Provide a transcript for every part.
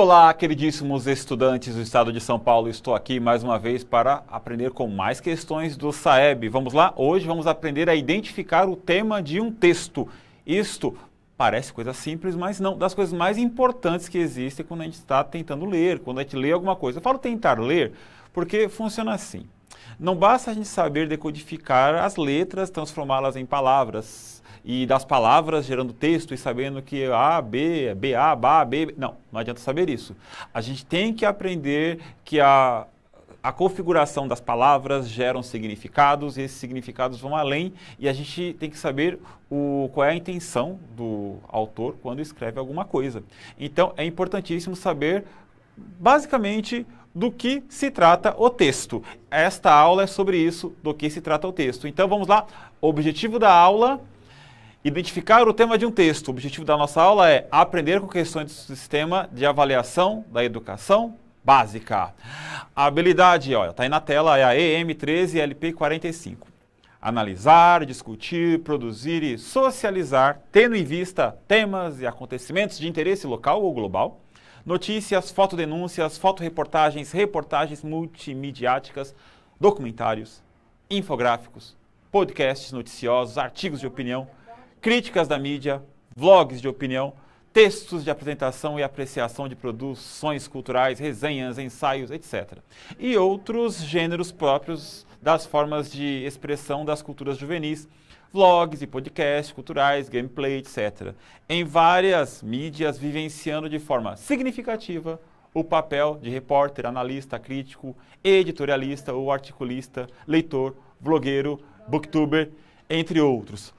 Olá, queridíssimos estudantes do estado de São Paulo. Estou aqui mais uma vez para aprender com mais questões do SAEB. Vamos lá? Hoje vamos aprender a identificar o tema de um texto. Isto parece coisa simples, mas não, das coisas mais importantes que existem quando a gente está tentando ler, quando a gente lê alguma coisa. Eu falo tentar ler porque funciona assim. Não basta a gente saber decodificar as letras, transformá-las em palavras e das palavras, gerando texto e sabendo que A, B, b a B. Não, não adianta saber isso. A gente tem que aprender que a, a configuração das palavras geram significados e esses significados vão além e a gente tem que saber o, qual é a intenção do autor quando escreve alguma coisa. Então é importantíssimo saber basicamente do que se trata o texto. Esta aula é sobre isso, do que se trata o texto. Então vamos lá. Objetivo da aula Identificar o tema de um texto. O objetivo da nossa aula é aprender com questões do sistema de avaliação da educação básica. A habilidade, olha, está aí na tela, é a EM13LP45. Analisar, discutir, produzir e socializar, tendo em vista temas e acontecimentos de interesse local ou global, notícias, fotodenúncias, fotoreportagens, reportagens multimediáticas, documentários, infográficos, podcasts noticiosos, artigos de opinião, críticas da mídia, vlogs de opinião, textos de apresentação e apreciação de produções culturais, resenhas, ensaios, etc. E outros gêneros próprios das formas de expressão das culturas juvenis, vlogs e podcasts culturais, gameplay, etc. Em várias mídias, vivenciando de forma significativa o papel de repórter, analista, crítico, editorialista ou articulista, leitor, blogueiro, booktuber, entre outros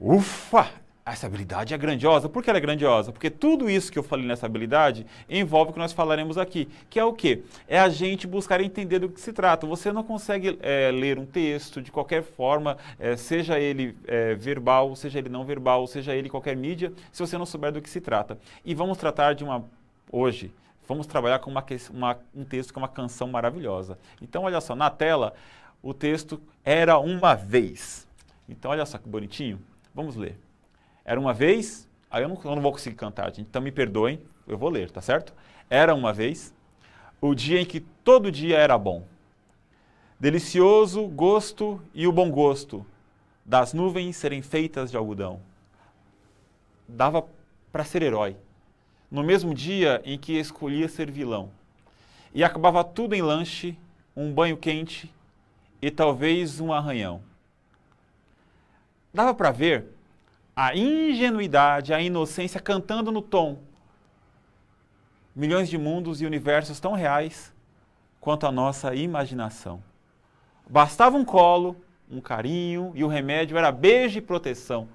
ufa, essa habilidade é grandiosa. Por que ela é grandiosa? Porque tudo isso que eu falei nessa habilidade envolve o que nós falaremos aqui, que é o quê? É a gente buscar entender do que se trata. Você não consegue é, ler um texto de qualquer forma, é, seja ele é, verbal, seja ele não verbal, seja ele qualquer mídia, se você não souber do que se trata. E vamos tratar de uma, hoje, vamos trabalhar com uma, uma, um texto que é uma canção maravilhosa. Então, olha só, na tela, o texto era uma vez. Então, olha só que bonitinho. Vamos ler. Era uma vez. Aí eu não, eu não vou conseguir cantar, gente. Então me perdoem, eu vou ler, tá certo? Era uma vez o dia em que todo dia era bom. Delicioso gosto e o bom gosto das nuvens serem feitas de algodão. Dava para ser herói. No mesmo dia em que escolhia ser vilão. E acabava tudo em lanche, um banho quente e talvez um arranhão dava para ver a ingenuidade, a inocência cantando no tom. Milhões de mundos e universos tão reais quanto a nossa imaginação. Bastava um colo, um carinho e o remédio era beijo e proteção.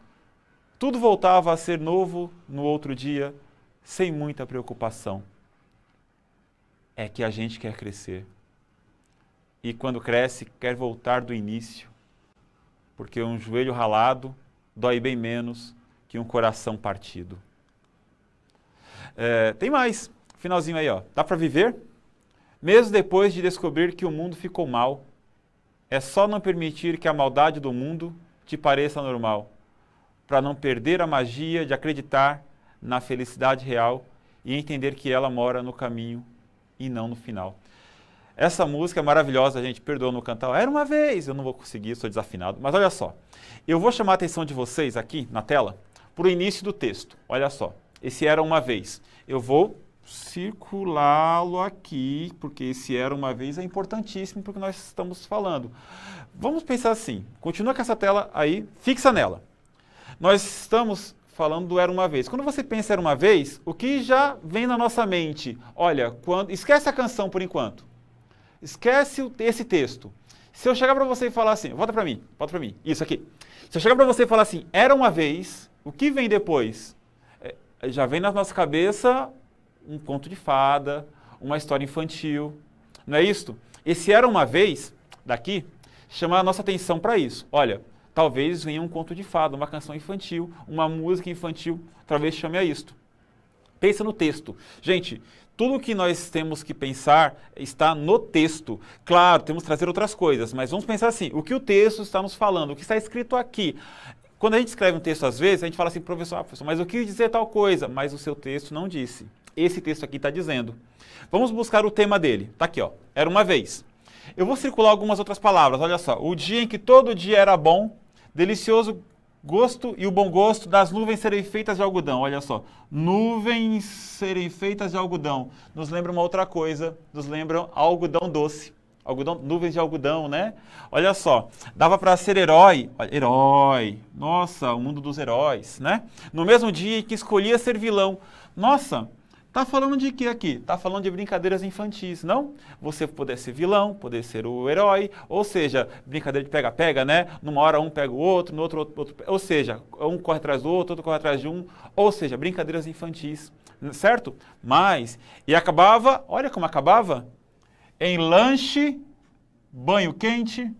Tudo voltava a ser novo no outro dia, sem muita preocupação. É que a gente quer crescer. E quando cresce, quer voltar do início porque um joelho ralado dói bem menos que um coração partido. É, tem mais, finalzinho aí, ó. Dá para viver? Mesmo depois de descobrir que o mundo ficou mal, é só não permitir que a maldade do mundo te pareça normal, para não perder a magia de acreditar na felicidade real e entender que ela mora no caminho e não no final. Essa música é maravilhosa, gente. Perdoa no cantar. Era uma vez, eu não vou conseguir, sou desafinado. Mas olha só. Eu vou chamar a atenção de vocês aqui na tela para o início do texto. Olha só. Esse era uma vez. Eu vou circulá-lo aqui, porque esse era uma vez é importantíssimo porque nós estamos falando. Vamos pensar assim. Continua com essa tela aí, fixa nela. Nós estamos falando do era uma vez. Quando você pensa era uma vez, o que já vem na nossa mente? Olha, quando esquece a canção por enquanto. Esquece esse texto. Se eu chegar para você e falar assim, volta para mim, volta para mim, isso aqui. Se eu chegar para você e falar assim, era uma vez, o que vem depois? É, já vem na nossa cabeça um conto de fada, uma história infantil, não é isso? Esse era uma vez, daqui, chama a nossa atenção para isso. Olha, talvez venha um conto de fada, uma canção infantil, uma música infantil, talvez chame a isto. Pensa no texto. Gente, tudo que nós temos que pensar está no texto. Claro, temos que trazer outras coisas, mas vamos pensar assim: o que o texto está nos falando, o que está escrito aqui. Quando a gente escreve um texto, às vezes, a gente fala assim, professor, ah, professor mas eu quis dizer tal coisa, mas o seu texto não disse. Esse texto aqui está dizendo. Vamos buscar o tema dele. Está aqui, ó. Era uma vez. Eu vou circular algumas outras palavras. Olha só. O dia em que todo dia era bom, delicioso Gosto e o bom gosto das nuvens serem feitas de algodão. Olha só, nuvens serem feitas de algodão. Nos lembra uma outra coisa, nos lembram algodão doce. Algodão, nuvens de algodão, né? Olha só, dava para ser herói, herói, nossa, o mundo dos heróis, né? No mesmo dia que escolhia ser vilão, nossa, Tá falando de que aqui? Tá falando de brincadeiras infantis, não? Você poder ser vilão, poder ser o herói, ou seja, brincadeira de pega-pega, né? Numa hora um pega o outro, no outro, outro, outro, ou seja, um corre atrás do outro, outro corre atrás de um, ou seja, brincadeiras infantis, certo? Mas, e acabava, olha como acabava, em lanche, banho quente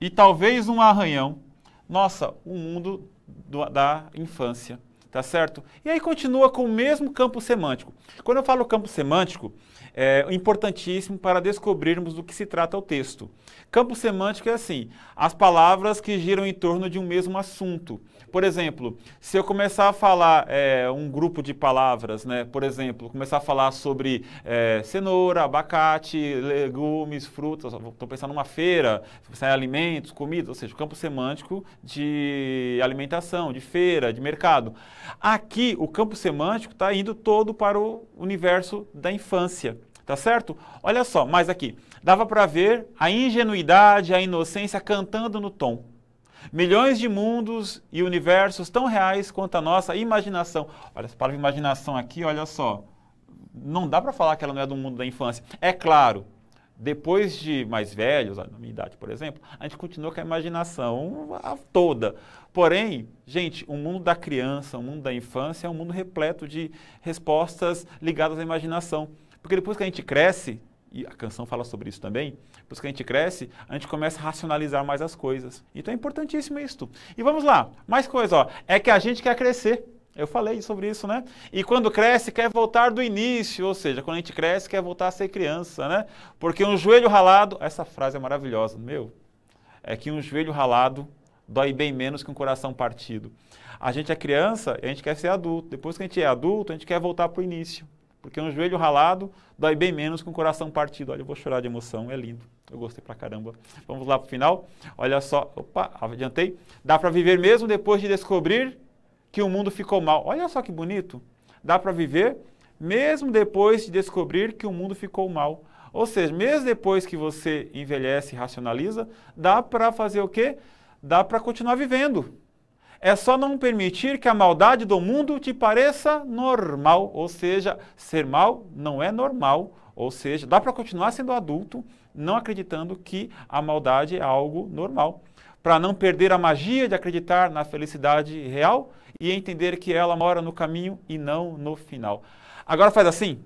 e talvez um arranhão. Nossa, o mundo do, da infância tá certo? E aí continua com o mesmo campo semântico. Quando eu falo campo semântico, é, importantíssimo para descobrirmos do que se trata o texto. Campo semântico é assim, as palavras que giram em torno de um mesmo assunto. Por exemplo, se eu começar a falar é, um grupo de palavras, né, por exemplo, começar a falar sobre é, cenoura, abacate, legumes, frutas, estou pensando numa feira, em alimentos, comida, ou seja, campo semântico de alimentação, de feira, de mercado. Aqui, o campo semântico está indo todo para o universo da infância tá certo? Olha só, mais aqui. Dava para ver a ingenuidade, a inocência cantando no tom. Milhões de mundos e universos tão reais quanto a nossa imaginação. Olha, essa palavra imaginação aqui, olha só. Não dá para falar que ela não é do mundo da infância. É claro, depois de mais velhos, na minha idade, por exemplo, a gente continua com a imaginação toda. Porém, gente, o mundo da criança, o mundo da infância é um mundo repleto de respostas ligadas à imaginação. Porque depois que a gente cresce, e a canção fala sobre isso também, depois que a gente cresce, a gente começa a racionalizar mais as coisas. Então é importantíssimo isso. E vamos lá, mais coisa, ó, é que a gente quer crescer. Eu falei sobre isso, né? E quando cresce, quer voltar do início, ou seja, quando a gente cresce, quer voltar a ser criança, né? Porque um joelho ralado, essa frase é maravilhosa, meu, é que um joelho ralado dói bem menos que um coração partido. A gente é criança, a gente quer ser adulto. Depois que a gente é adulto, a gente quer voltar para o início. Porque um joelho ralado dói bem menos que um coração partido. Olha, eu vou chorar de emoção, é lindo. Eu gostei pra caramba. Vamos lá pro final. Olha só, opa, adiantei. Dá para viver mesmo depois de descobrir que o mundo ficou mal. Olha só que bonito. Dá para viver mesmo depois de descobrir que o mundo ficou mal. Ou seja, mesmo depois que você envelhece e racionaliza, dá para fazer o quê? Dá para continuar vivendo. É só não permitir que a maldade do mundo te pareça normal, ou seja, ser mal não é normal, ou seja, dá para continuar sendo adulto não acreditando que a maldade é algo normal. Para não perder a magia de acreditar na felicidade real e entender que ela mora no caminho e não no final. Agora faz assim,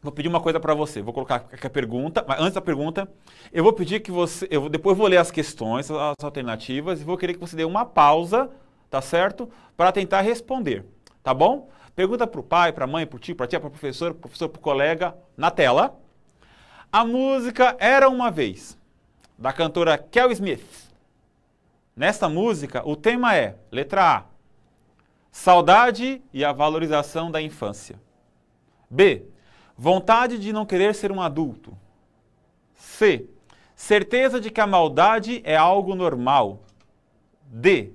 vou pedir uma coisa para você. Vou colocar aqui a pergunta, mas antes da pergunta, eu vou pedir que você, eu depois vou ler as questões, as alternativas e vou querer que você dê uma pausa tá certo? Para tentar responder, tá bom? Pergunta para o pai, para a mãe, para o tio, para a tia, para o professor, para o professor, para o colega, na tela. A música Era Uma Vez, da cantora Kel Smith. Nesta música, o tema é, letra A, saudade e a valorização da infância. B, vontade de não querer ser um adulto. C, certeza de que a maldade é algo normal. D,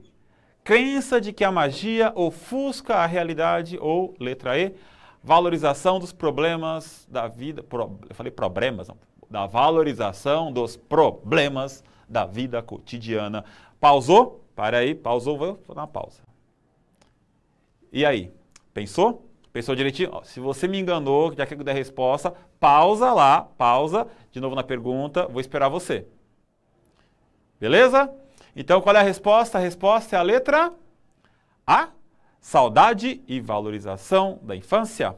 crença de que a magia ofusca a realidade, ou, letra E, valorização dos problemas da vida, pro, eu falei problemas, não, da valorização dos problemas da vida cotidiana. Pausou? Para aí, pausou, vou dar uma pausa. E aí, pensou? Pensou direitinho? se você me enganou, já que eu der a resposta, pausa lá, pausa, de novo na pergunta, vou esperar você. Beleza? Então, qual é a resposta? A resposta é a letra A. Saudade e valorização da infância.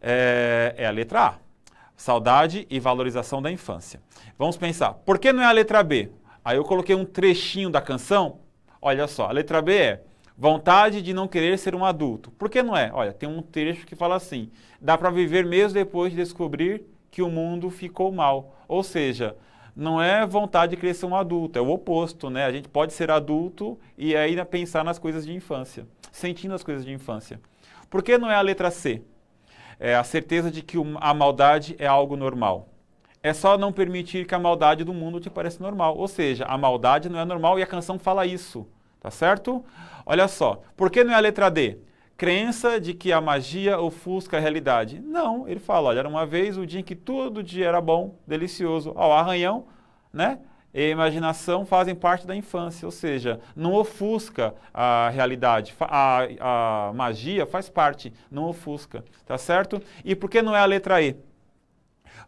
É, é a letra A. Saudade e valorização da infância. Vamos pensar, por que não é a letra B? Aí eu coloquei um trechinho da canção. Olha só, a letra B é vontade de não querer ser um adulto. Por que não é? Olha, tem um trecho que fala assim: dá para viver mesmo depois de descobrir que o mundo ficou mal. Ou seja, não é vontade de crescer um adulto, é o oposto, né? A gente pode ser adulto e ainda pensar nas coisas de infância, sentindo as coisas de infância. Por que não é a letra C? É a certeza de que a maldade é algo normal. É só não permitir que a maldade do mundo te pareça normal. Ou seja, a maldade não é normal e a canção fala isso, tá certo? Olha só, por que não é a letra D? crença de que a magia ofusca a realidade. Não, ele fala, olha, era uma vez o dia em que todo dia era bom, delicioso, Ó, arranhão, né? E a imaginação fazem parte da infância, ou seja, não ofusca a realidade, a, a magia faz parte, não ofusca, tá certo? E por que não é a letra E?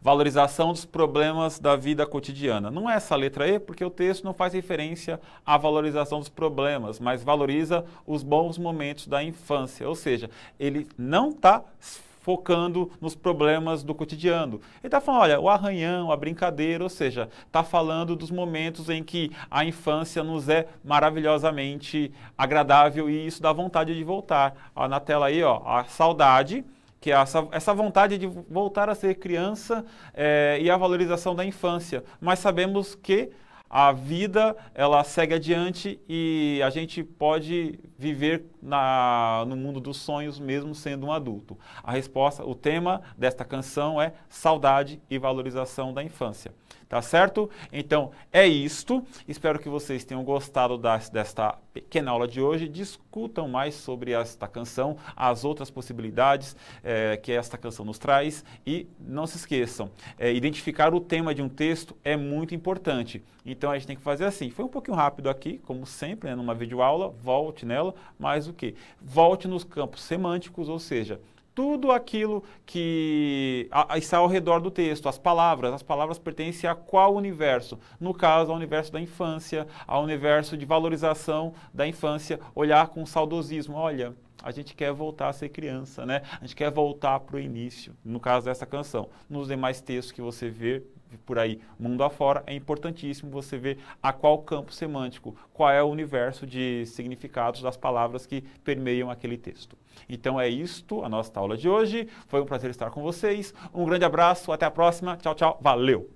Valorização dos problemas da vida cotidiana. Não é essa letra E, porque o texto não faz referência à valorização dos problemas, mas valoriza os bons momentos da infância. Ou seja, ele não está focando nos problemas do cotidiano. Ele está falando, olha, o arranhão, a brincadeira, ou seja, está falando dos momentos em que a infância nos é maravilhosamente agradável e isso dá vontade de voltar. Ó, na tela aí, ó, a saudade que é essa, essa vontade de voltar a ser criança é, e a valorização da infância. Mas sabemos que a vida ela segue adiante e a gente pode viver na, no mundo dos sonhos mesmo sendo um adulto. A resposta, o tema desta canção é saudade e valorização da infância tá certo? Então é isto. Espero que vocês tenham gostado das, desta pequena aula de hoje. Discutam mais sobre esta canção, as outras possibilidades é, que esta canção nos traz e não se esqueçam, é, identificar o tema de um texto é muito importante. Então a gente tem que fazer assim. Foi um pouquinho rápido aqui, como sempre, né, numa videoaula. Volte nela, mas o que? Volte nos campos semânticos, ou seja, tudo aquilo que está ao redor do texto, as palavras. As palavras pertencem a qual universo? No caso, ao universo da infância, ao universo de valorização da infância, olhar com saudosismo. Olha, a gente quer voltar a ser criança, né? A gente quer voltar para o início, no caso dessa canção. Nos demais textos que você vê, por aí mundo afora, é importantíssimo você ver a qual campo semântico, qual é o universo de significados das palavras que permeiam aquele texto. Então é isto a nossa aula de hoje. Foi um prazer estar com vocês. Um grande abraço, até a próxima. Tchau, tchau. Valeu!